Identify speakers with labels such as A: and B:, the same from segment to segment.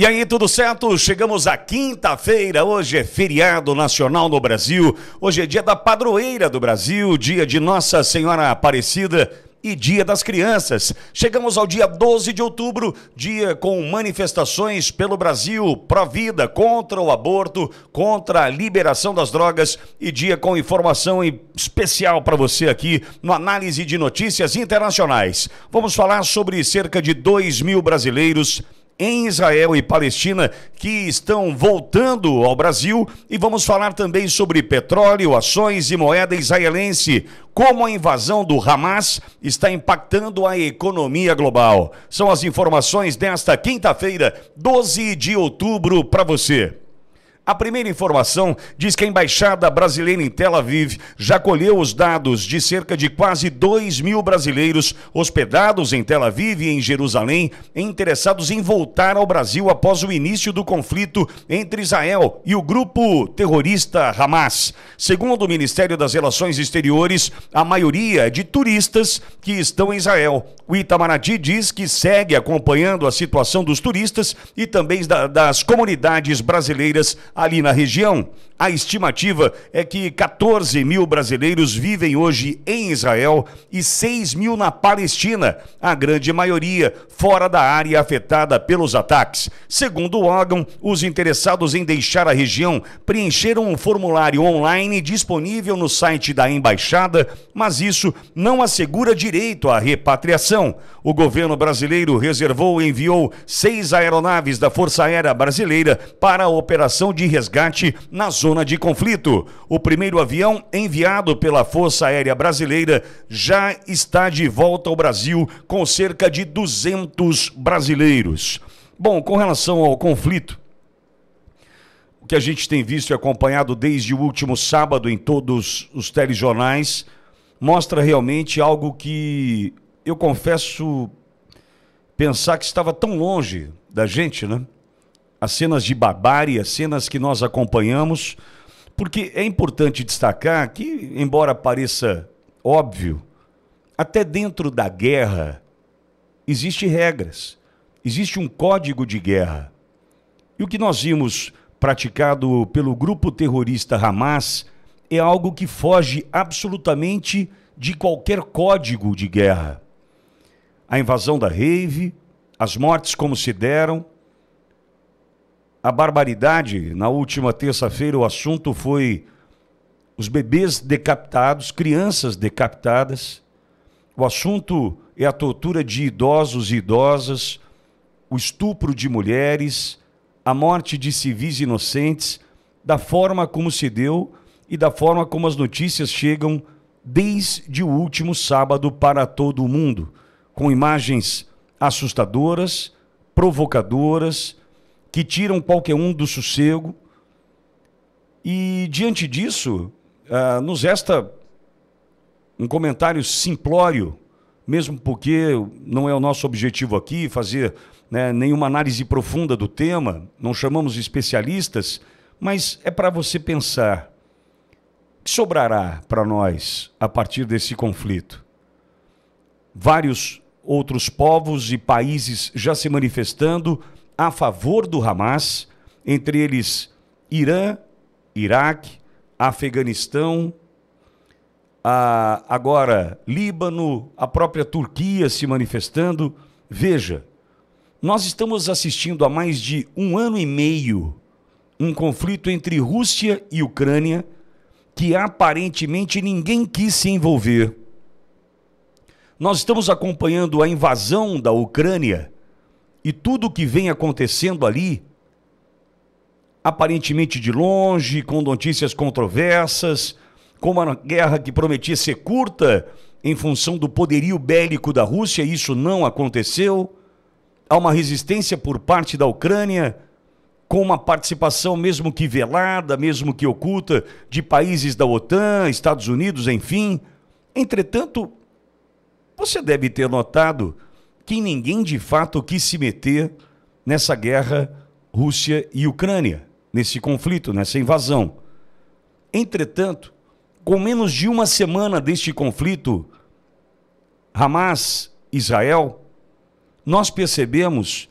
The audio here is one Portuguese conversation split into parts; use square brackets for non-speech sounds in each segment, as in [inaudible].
A: E aí, tudo certo? Chegamos à quinta-feira. Hoje é feriado nacional no Brasil. Hoje é dia da padroeira do Brasil, dia de Nossa Senhora Aparecida e Dia das Crianças. Chegamos ao dia 12 de outubro, dia com manifestações pelo Brasil pró-vida, contra o aborto, contra a liberação das drogas e dia com informação especial para você aqui no Análise de Notícias Internacionais. Vamos falar sobre cerca de 2 mil brasileiros em Israel e Palestina que estão voltando ao Brasil e vamos falar também sobre petróleo, ações e moeda israelense, como a invasão do Hamas está impactando a economia global. São as informações desta quinta-feira, 12 de outubro, para você. A primeira informação diz que a Embaixada Brasileira em Tel Aviv já colheu os dados de cerca de quase 2 mil brasileiros hospedados em Tel Aviv e em Jerusalém, interessados em voltar ao Brasil após o início do conflito entre Israel e o grupo terrorista Hamas. Segundo o Ministério das Relações Exteriores, a maioria é de turistas que estão em Israel. O Itamaraty diz que segue acompanhando a situação dos turistas e também das comunidades brasileiras ali na região. A estimativa é que 14 mil brasileiros vivem hoje em Israel e 6 mil na Palestina, a grande maioria fora da área afetada pelos ataques. Segundo o órgão, os interessados em deixar a região preencheram um formulário online disponível no site da embaixada, mas isso não assegura direito à repatriação. O governo brasileiro reservou e enviou seis aeronaves da Força Aérea Brasileira para a operação de de resgate na zona de conflito. O primeiro avião enviado pela Força Aérea Brasileira já está de volta ao Brasil com cerca de 200 brasileiros. Bom, com relação ao conflito, o que a gente tem visto e acompanhado desde o último sábado em todos os telejornais mostra realmente algo que eu confesso pensar que estava tão longe da gente, né? as cenas de barbárie, as cenas que nós acompanhamos, porque é importante destacar que, embora pareça óbvio, até dentro da guerra existem regras, existe um código de guerra. E o que nós vimos praticado pelo grupo terrorista Hamas é algo que foge absolutamente de qualquer código de guerra. A invasão da Rave, as mortes como se deram, a barbaridade. Na última terça-feira, o assunto foi os bebês decapitados, crianças decapitadas. O assunto é a tortura de idosos e idosas, o estupro de mulheres, a morte de civis inocentes, da forma como se deu e da forma como as notícias chegam desde o último sábado para todo o mundo, com imagens assustadoras, provocadoras, que tiram qualquer um do sossego. E diante disso, uh, nos resta um comentário simplório, mesmo porque não é o nosso objetivo aqui fazer né, nenhuma análise profunda do tema, não chamamos especialistas, mas é para você pensar. O que sobrará para nós a partir desse conflito? Vários outros povos e países já se manifestando a favor do Hamas, entre eles Irã, Iraque, Afeganistão, a, agora Líbano, a própria Turquia se manifestando. Veja, nós estamos assistindo há mais de um ano e meio um conflito entre Rússia e Ucrânia que aparentemente ninguém quis se envolver. Nós estamos acompanhando a invasão da Ucrânia e tudo o que vem acontecendo ali, aparentemente de longe, com notícias controversas, com uma guerra que prometia ser curta em função do poderio bélico da Rússia, isso não aconteceu. Há uma resistência por parte da Ucrânia, com uma participação, mesmo que velada, mesmo que oculta, de países da OTAN, Estados Unidos, enfim. Entretanto, você deve ter notado que ninguém de fato quis se meter nessa guerra Rússia e Ucrânia, nesse conflito, nessa invasão. Entretanto, com menos de uma semana deste conflito, Hamas, Israel, nós percebemos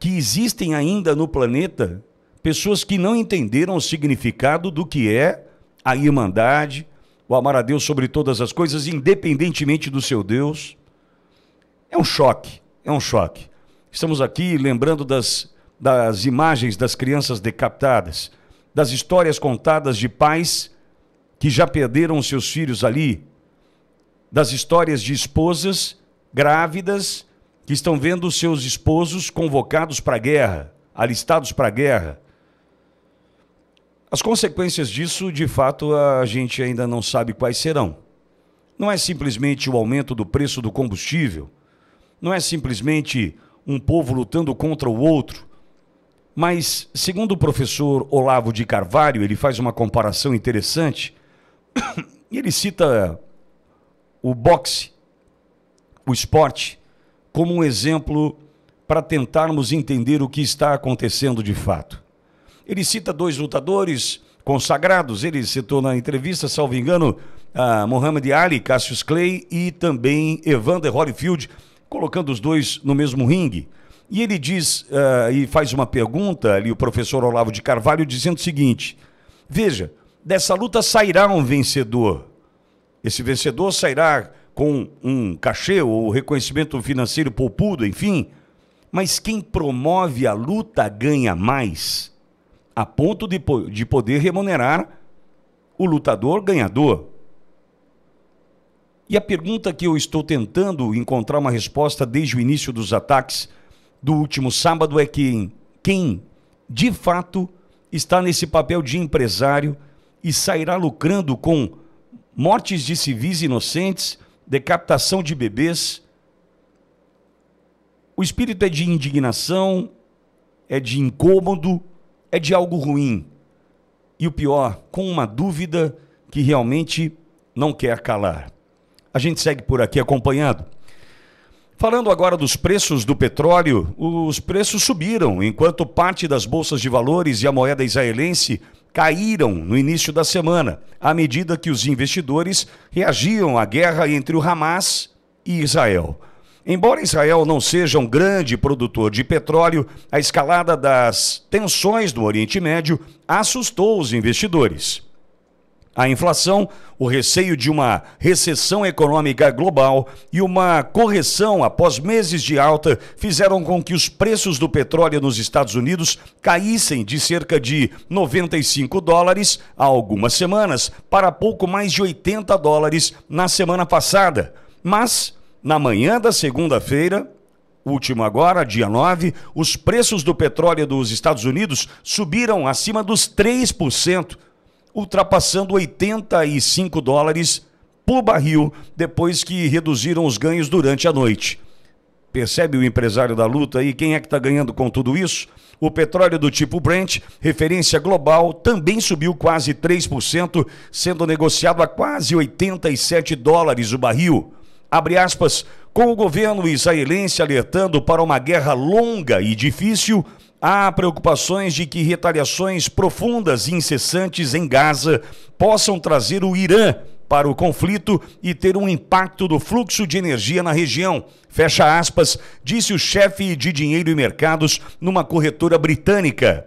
A: que existem ainda no planeta pessoas que não entenderam o significado do que é a irmandade, o amar a Deus sobre todas as coisas, independentemente do seu Deus, é um choque, é um choque. Estamos aqui lembrando das, das imagens das crianças decapitadas, das histórias contadas de pais que já perderam seus filhos ali, das histórias de esposas grávidas que estão vendo seus esposos convocados para a guerra, alistados para a guerra. As consequências disso, de fato, a gente ainda não sabe quais serão. Não é simplesmente o aumento do preço do combustível não é simplesmente um povo lutando contra o outro, mas, segundo o professor Olavo de Carvalho, ele faz uma comparação interessante. [coughs] Ele cita o boxe, o esporte, como um exemplo para tentarmos entender o que está acontecendo de fato. Ele cita dois lutadores consagrados, ele citou na entrevista, salvo engano, a Muhammad Ali, Cassius Clay e também Evander Holyfield, colocando os dois no mesmo ringue. E ele diz, uh, e faz uma pergunta ali, o professor Olavo de Carvalho, dizendo o seguinte: Veja, dessa luta sairá um vencedor. Esse vencedor sairá com um cachê ou reconhecimento financeiro poupudo, enfim. Mas quem promove a luta ganha mais, a ponto de, de poder remunerar o lutador ganhador. E a pergunta que eu estou tentando encontrar uma resposta desde o início dos ataques do último sábado é que quem de fato está nesse papel de empresário e sairá lucrando com mortes de civis inocentes, decapitação de bebês. O espírito é de indignação, é de incômodo, é de algo ruim. E o pior, com uma dúvida que realmente não quer calar. A gente segue por aqui acompanhando. Falando agora dos preços do petróleo, os preços subiram, enquanto parte das bolsas de valores e a moeda israelense caíram no início da semana, à medida que os investidores reagiam à guerra entre o Hamas e Israel. Embora Israel não seja um grande produtor de petróleo, a escalada das tensões no Oriente Médio assustou os investidores a inflação, o receio de uma recessão econômica global e uma correção após meses de alta fizeram com que os preços do petróleo nos Estados Unidos caíssem de cerca de 95 dólares há algumas semanas para pouco mais de 80 dólares na semana passada. Mas, na manhã da segunda-feira, último agora, dia 9, os preços do petróleo dos Estados Unidos subiram acima dos 3% ultrapassando 85 dólares por barril depois que reduziram os ganhos durante a noite. Percebe o empresário da luta aí quem é que está ganhando com tudo isso? O petróleo do tipo Brent, referência global, também subiu quase 3%, sendo negociado a quase 87 dólares o barril. Abre aspas, com o governo israelense alertando para uma guerra longa e difícil, Há preocupações de que retaliações profundas e incessantes em Gaza possam trazer o Irã para o conflito e ter um impacto do fluxo de energia na região. Fecha aspas, disse o chefe de dinheiro e mercados numa corretora britânica.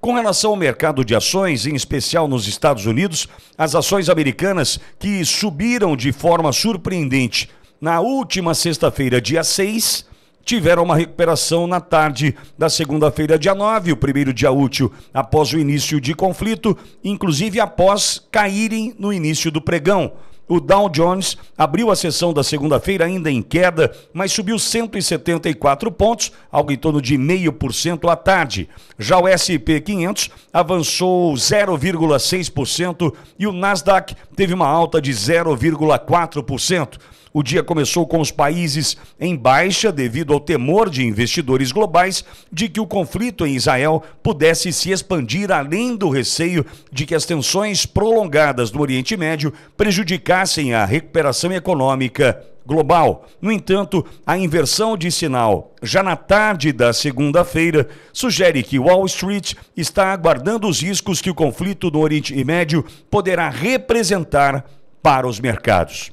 A: Com relação ao mercado de ações, em especial nos Estados Unidos, as ações americanas que subiram de forma surpreendente na última sexta-feira, dia 6, tiveram uma recuperação na tarde da segunda-feira, dia 9, o primeiro dia útil após o início de conflito, inclusive após caírem no início do pregão. O Dow Jones abriu a sessão da segunda-feira ainda em queda, mas subiu 174 pontos, algo em torno de 0,5% à tarde. Já o S&P 500 avançou 0,6% e o Nasdaq teve uma alta de 0,4%. O dia começou com os países em baixa devido ao temor de investidores globais de que o conflito em Israel pudesse se expandir além do receio de que as tensões prolongadas do Oriente Médio prejudicassem a recuperação econômica global. No entanto, a inversão de sinal, já na tarde da segunda-feira, sugere que Wall Street está aguardando os riscos que o conflito no Oriente Médio poderá representar para os mercados.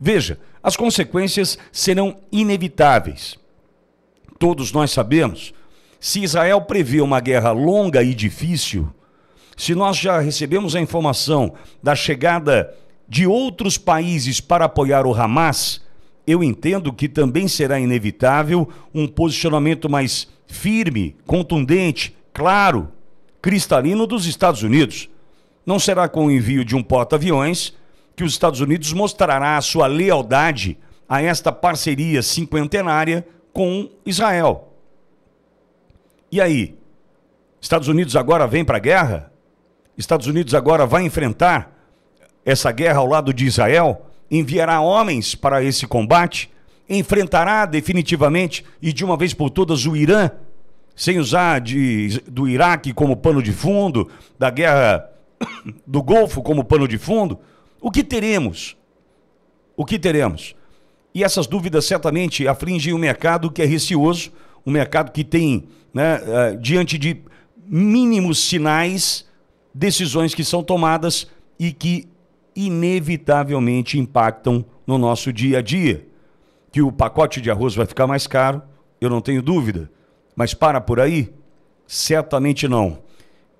A: Veja, as consequências serão inevitáveis. Todos nós sabemos, se Israel prevê uma guerra longa e difícil, se nós já recebemos a informação da chegada de outros países para apoiar o Hamas, eu entendo que também será inevitável um posicionamento mais firme, contundente, claro, cristalino dos Estados Unidos. Não será com o envio de um porta-aviões que os Estados Unidos mostrará a sua lealdade a esta parceria cinquentenária com Israel. E aí? Estados Unidos agora vem para a guerra? Estados Unidos agora vai enfrentar essa guerra ao lado de Israel? Enviará homens para esse combate? Enfrentará definitivamente e de uma vez por todas o Irã? Sem usar de, do Iraque como pano de fundo, da guerra [coughs] do Golfo como pano de fundo? o que teremos? O que teremos? E essas dúvidas certamente afligem o mercado que é receoso, um mercado que tem, né, eh, diante de mínimos sinais, decisões que são tomadas e que inevitavelmente impactam no nosso dia a dia. Que o pacote de arroz vai ficar mais caro, eu não tenho dúvida. Mas para por aí? Certamente não.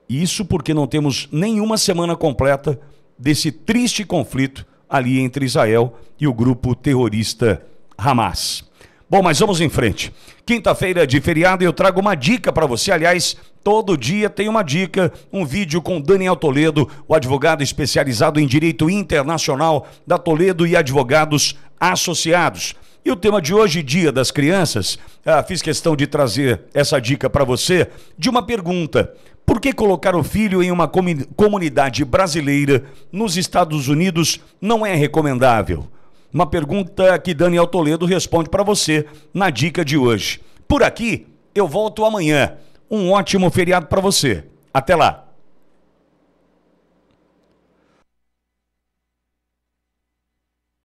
A: Isso porque não temos nenhuma semana completa desse triste conflito ali entre Israel e o grupo terrorista Hamas. Bom, mas vamos em frente. Quinta-feira de feriado eu trago uma dica para você. Aliás, todo dia tem uma dica, um vídeo com Daniel Toledo, o advogado especializado em direito internacional da Toledo e Advogados Associados. E o tema de hoje, Dia das Crianças, ah, fiz questão de trazer essa dica para você de uma pergunta. Por que colocar o filho em uma comunidade brasileira nos Estados Unidos não é recomendável? Uma pergunta que Daniel Toledo responde para você na dica de hoje. Por aqui, eu volto amanhã. Um ótimo feriado para você. Até lá!